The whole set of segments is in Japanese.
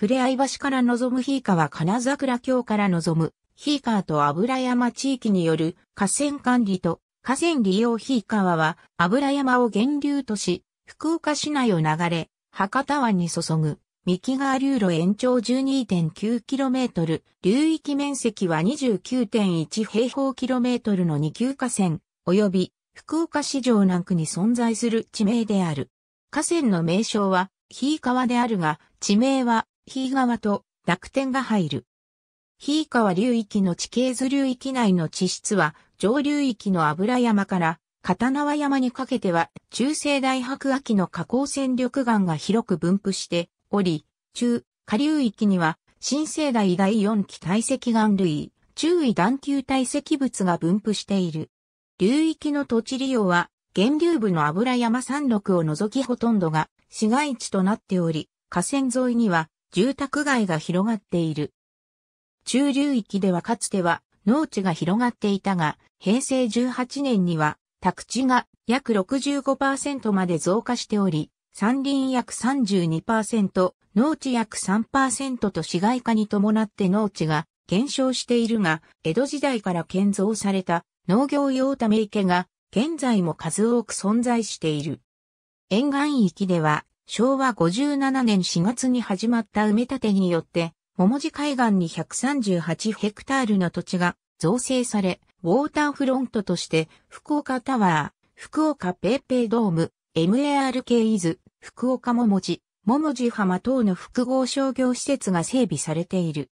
ふれあい橋から望む氷川金桜橋から望むカ川と油山地域による河川管理と河川利用カ川は油山を源流とし、福岡市内を流れ、博多湾に注ぐ三木川流路延長 12.9km、流域面積は29.1平方キロメートルの二級河川、及び福岡市城南区に存在する地名である。河川の名称は、ーカ川であるが、地名は、非川と濁点が入る。非川流域の地形図流域内の地質は、上流域の油山から片縄山にかけては、中世大白亜紀の河口戦力岩が広く分布しており、中、下流域には、新世代第四期堆積岩類、中位段級堆積物が分布している。流域の土地利用は、源流部の油山山麓を除きほとんどが市街地となっており、河川沿いには住宅街が広がっている。中流域ではかつては農地が広がっていたが、平成18年には宅地が約65%まで増加しており、山林約32%、農地約3%と市街化に伴って農地が減少しているが、江戸時代から建造された農業用ため池が現在も数多く存在している。沿岸域では昭和57年4月に始まった埋め立てによって、桃地海岸に138ヘクタールの土地が造成され、ウォーターフロントとして福岡タワー、福岡ペーペードーム、MARK イズ、福岡桃地、桃地浜等の複合商業施設が整備されている。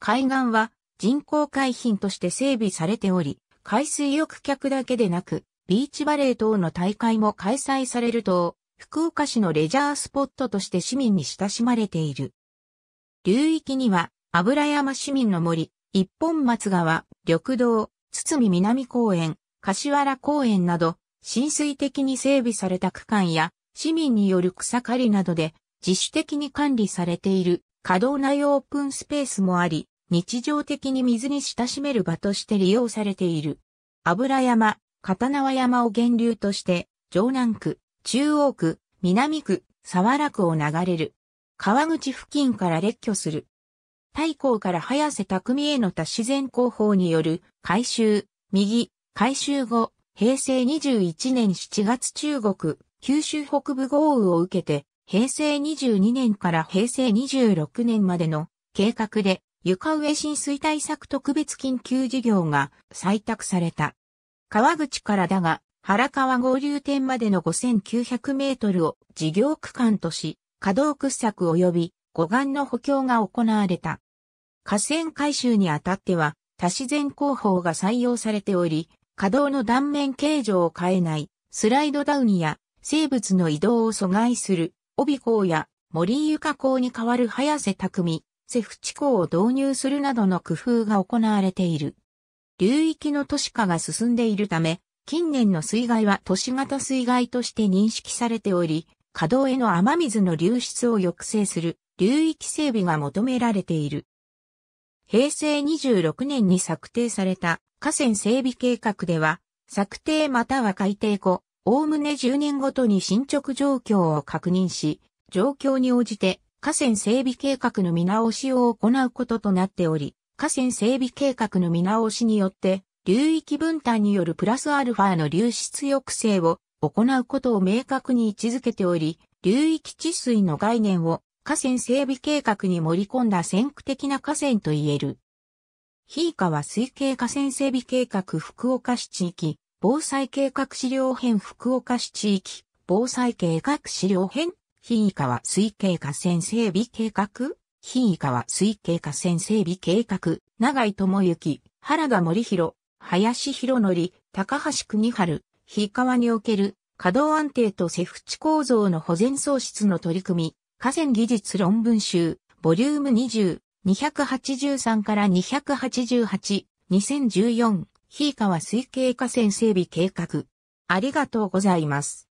海岸は人工海浜として整備されており、海水浴客だけでなく、ビーチバレー等の大会も開催されると、福岡市のレジャースポットとして市民に親しまれている。流域には、油山市民の森、一本松川、緑道、堤南公園、柏原公園など、浸水的に整備された区間や、市民による草刈りなどで、自主的に管理されている、可動内オープンスペースもあり、日常的に水に親しめる場として利用されている。油山、片縄山を源流として、城南区、中央区、南区、沢楽を流れる。川口付近から列挙する。太閤から早瀬匠への多自然工法による改修、右、改修後、平成21年7月中国、九州北部豪雨を受けて、平成22年から平成26年までの計画で床上浸水対策特別緊急事業が採択された。川口からだが、原川合流点までの5900メートルを事業区間とし、稼働掘削及び護岸の補強が行われた。河川改修にあたっては、多自然工法が採用されており、稼働の断面形状を変えない、スライドダウンや生物の移動を阻害する、帯港や森床港に代わる早瀬匠、瀬淵港を導入するなどの工夫が行われている。流域の都市化が進んでいるため、近年の水害は都市型水害として認識されており、稼働への雨水の流出を抑制する流域整備が求められている。平成26年に策定された河川整備計画では、策定または改定後、おおむね10年ごとに進捗状況を確認し、状況に応じて河川整備計画の見直しを行うこととなっており、河川整備計画の見直しによって流域分担によるプラスアルファの流出抑制を行うことを明確に位置づけており、流域治水の概念を河川整備計画に盛り込んだ先駆的な河川と言える。非下は水系河川整備計画福岡市地域、防災計画資料編福岡市地域、防災計画資料編、非以は水系河川整備計画、非以は水系河川整備計画、長井智之、原田森弘、林博則、高橋国春、日川における稼働安定とセフチ構造の保全喪失の取り組み、河川技術論文集、ボリューム20、283から288、2014、日川水系河川整備計画。ありがとうございます。